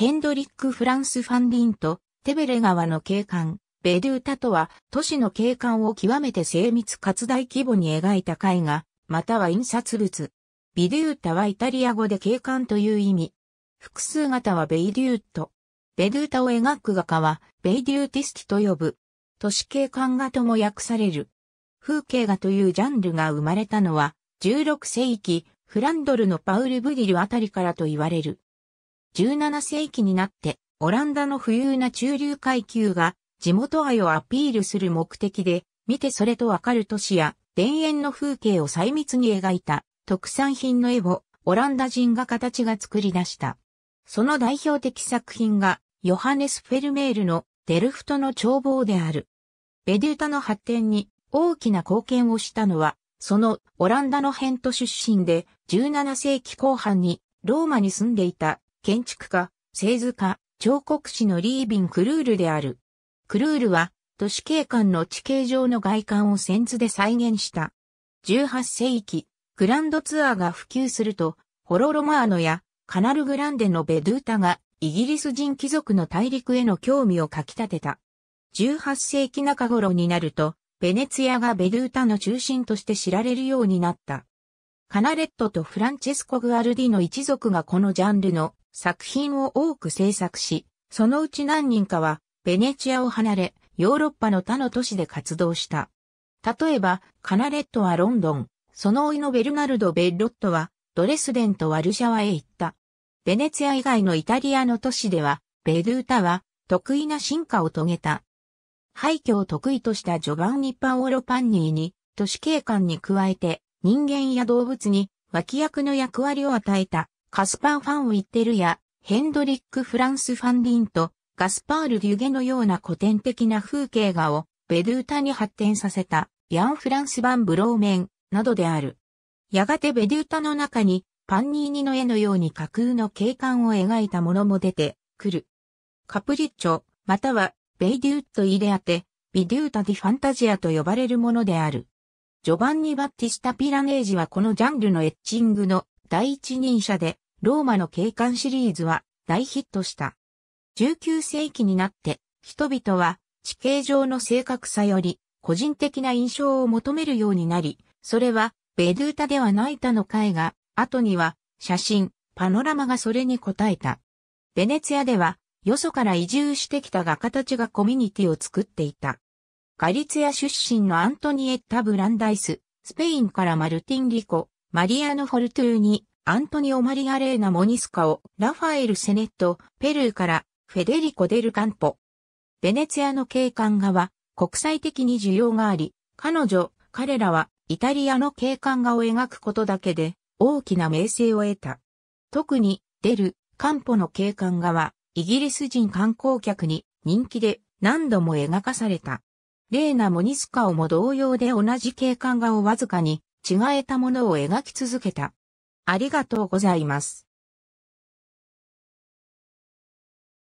ヘンドリック・フランス・ファンィンと、テベレ川の景観、ベドゥータとは、都市の景観を極めて精密かつ大規模に描いた絵画、または印刷物。ビデュータはイタリア語で景観という意味。複数型はベイデュート。ベドゥータを描く画家は、ベイデューティスィと呼ぶ。都市景観画とも訳される。風景画というジャンルが生まれたのは、16世紀、フランドルのパウル・ブディルあたりからと言われる。17世紀になってオランダの富裕な中流階級が地元愛をアピールする目的で、見てそれとわかる都市や田園の風景を細密に描いた特産品の絵をオランダ人が形が作り出した。その代表的作品がヨハネス・フェルメールのデルフトの眺望である。ベデュータの発展に大きな貢献をしたのは、そのオランダの辺と出身で17世紀後半にローマに住んでいた建築家、製図家、彫刻師のリービン・クルールである。クルールは、都市景観の地形上の外観を線図で再現した。18世紀、グランドツアーが普及すると、ホロロマーノやカナルグランデのベドゥータがイギリス人貴族の大陸への興味をかき立てた。18世紀中頃になると、ベネツィアがベドゥータの中心として知られるようになった。カナレットとフランチェスコ・グアルディの一族がこのジャンルの作品を多く制作し、そのうち何人かは、ベネチアを離れ、ヨーロッパの他の都市で活動した。例えば、カナレットはロンドン、その甥のベルナルド・ベッロットは、ドレスデンとワルシャワへ行った。ベネツィア以外のイタリアの都市では、ベルータは、得意な進化を遂げた。廃墟を得意としたジョバンニ・パオロ・パンニーに、都市景観に加えて、人間や動物に、脇役の役割を与えた、カスパー・ファン・ウィッテルや、ヘンドリック・フランス・ファンリンと、ガスパール・デュゲのような古典的な風景画を、ベドゥータに発展させた、ビアン・フランス・バン・ブローメン、などである。やがてベドゥータの中に、パンニーニの絵のように架空の景観を描いたものも出てくる。カプリッチョ、または、ベイデュート・イデアテ、ビデュータ・ディ・ファンタジアと呼ばれるものである。ジョバンニ・バッティスタ・ピラネージはこのジャンルのエッチングの第一人者で、ローマの景観シリーズは大ヒットした。19世紀になって、人々は地形上の正確さより個人的な印象を求めるようになり、それはベドゥータではない他の会が、後には写真、パノラマがそれに応えた。ベネツィアでは、よそから移住してきた画家たちがコミュニティを作っていた。ガリツィア出身のアントニエッタ・ブランダイス、スペインからマルティン・リコ、マリアノ・フォルトゥーニ、アントニオ・マリアレーナ・モニスカオ、ラファエル・セネット、ペルーから、フェデリコ・デル・カンポ。ベネツィアの景観画は、国際的に需要があり、彼女、彼らは、イタリアの景観画を描くことだけで、大きな名声を得た。特に、デル・カンポの景観画は、イギリス人観光客に人気で何度も描かされた。レーナ・モニスカオも同様で同じ景観画をわずかに違えたものを描き続けた。ありがとうございます。